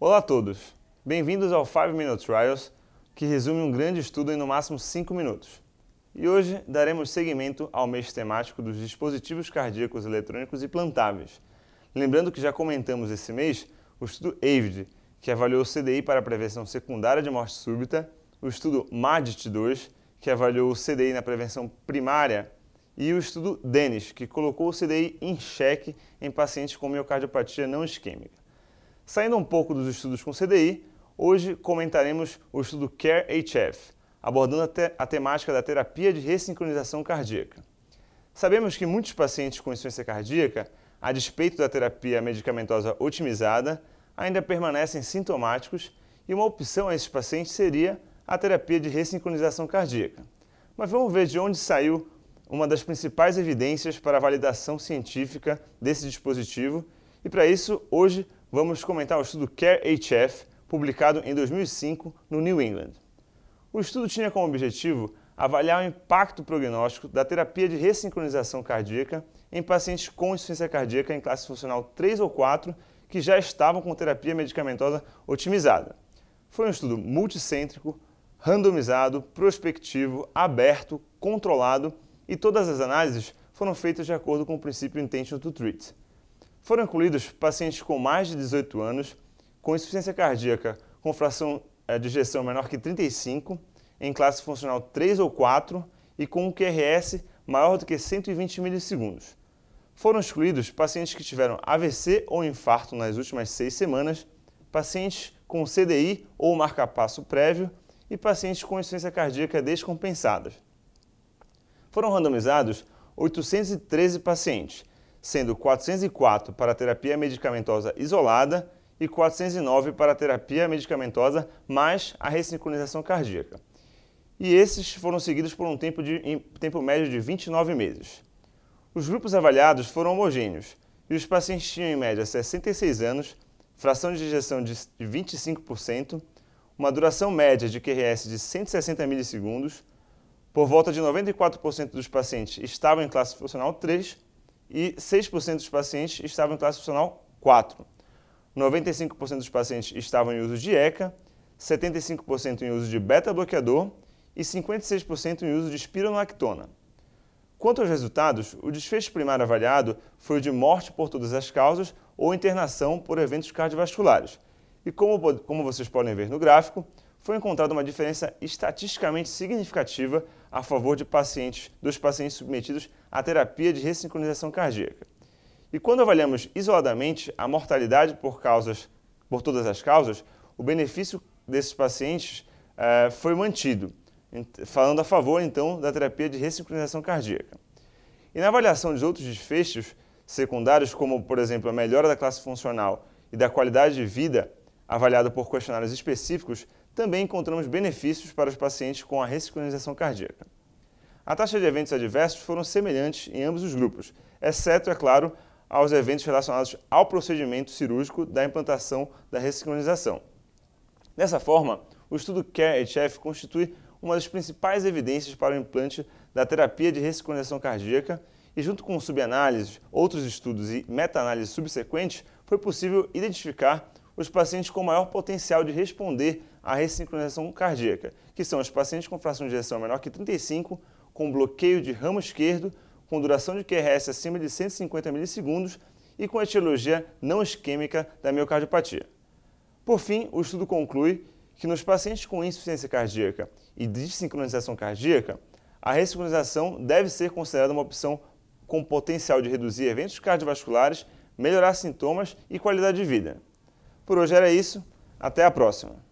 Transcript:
Olá a todos, bem-vindos ao 5 Minute Trials, que resume um grande estudo em no máximo 5 minutos. E hoje daremos seguimento ao mês temático dos dispositivos cardíacos eletrônicos e plantáveis. Lembrando que já comentamos esse mês o estudo AVID, que avaliou o CDI para a prevenção secundária de morte súbita, o estudo MADIT-2, que avaliou o CDI na prevenção primária, e o estudo DENIS, que colocou o CDI em xeque em pacientes com miocardiopatia não isquêmica. Saindo um pouco dos estudos com CDI, hoje comentaremos o estudo CARE-HF, abordando a, te a temática da terapia de ressincronização cardíaca. Sabemos que muitos pacientes com insuficiência cardíaca, a despeito da terapia medicamentosa otimizada, ainda permanecem sintomáticos e uma opção a esses pacientes seria a terapia de ressincronização cardíaca. Mas vamos ver de onde saiu uma das principais evidências para a validação científica desse dispositivo e para isso hoje vamos comentar o estudo CARE-HF, publicado em 2005 no New England. O estudo tinha como objetivo avaliar o impacto prognóstico da terapia de ressincronização cardíaca em pacientes com insuficiência cardíaca em classe funcional 3 ou 4 que já estavam com terapia medicamentosa otimizada. Foi um estudo multicêntrico, randomizado, prospectivo, aberto, controlado e todas as análises foram feitas de acordo com o princípio Intention to Treat. Foram incluídos pacientes com mais de 18 anos, com insuficiência cardíaca com fração eh, de ejeção menor que 35, em classe funcional 3 ou 4 e com um QRS maior do que 120 milissegundos. Foram excluídos pacientes que tiveram AVC ou infarto nas últimas seis semanas, pacientes com CDI ou marcapasso prévio e pacientes com insuficiência cardíaca descompensada. Foram randomizados 813 pacientes, sendo 404 para terapia medicamentosa isolada e 409 para terapia medicamentosa mais a ressincronização cardíaca. E esses foram seguidos por um tempo, de, tempo médio de 29 meses. Os grupos avaliados foram homogêneos e os pacientes tinham em média 66 anos, fração de ejeção de 25%, uma duração média de QRS de 160 milissegundos, por volta de 94% dos pacientes estavam em classe funcional 3 e 6% dos pacientes estavam em classe funcional 4. 95% dos pacientes estavam em uso de ECA, 75% em uso de beta-bloqueador e 56% em uso de espironolactona. Quanto aos resultados, o desfecho primário avaliado foi o de morte por todas as causas ou internação por eventos cardiovasculares. E como, como vocês podem ver no gráfico, foi encontrada uma diferença estatisticamente significativa a favor de pacientes, dos pacientes submetidos à terapia de ressincronização cardíaca. E quando avaliamos isoladamente a mortalidade por causas, por todas as causas, o benefício desses pacientes eh, foi mantido, falando a favor então da terapia de ressincronização cardíaca. E na avaliação de outros desfechos secundários, como por exemplo a melhora da classe funcional e da qualidade de vida, avaliada por questionários específicos, também encontramos benefícios para os pacientes com a ressincronização cardíaca. A taxa de eventos adversos foram semelhantes em ambos os grupos, exceto, é claro, aos eventos relacionados ao procedimento cirúrgico da implantação da ressincronização. Dessa forma, o estudo CARE-HF constitui uma das principais evidências para o implante da terapia de ressincronização cardíaca e, junto com subanálises, outros estudos e meta-análises subsequentes, foi possível identificar os pacientes com maior potencial de responder à ressincronização cardíaca, que são os pacientes com fração de ejeção menor que 35, com bloqueio de ramo esquerdo, com duração de QRS acima de 150 milissegundos e com etiologia não isquêmica da miocardiopatia. Por fim, o estudo conclui que nos pacientes com insuficiência cardíaca e desincronização cardíaca, a ressincronização deve ser considerada uma opção com potencial de reduzir eventos cardiovasculares, melhorar sintomas e qualidade de vida. Por hoje era isso. Até a próxima.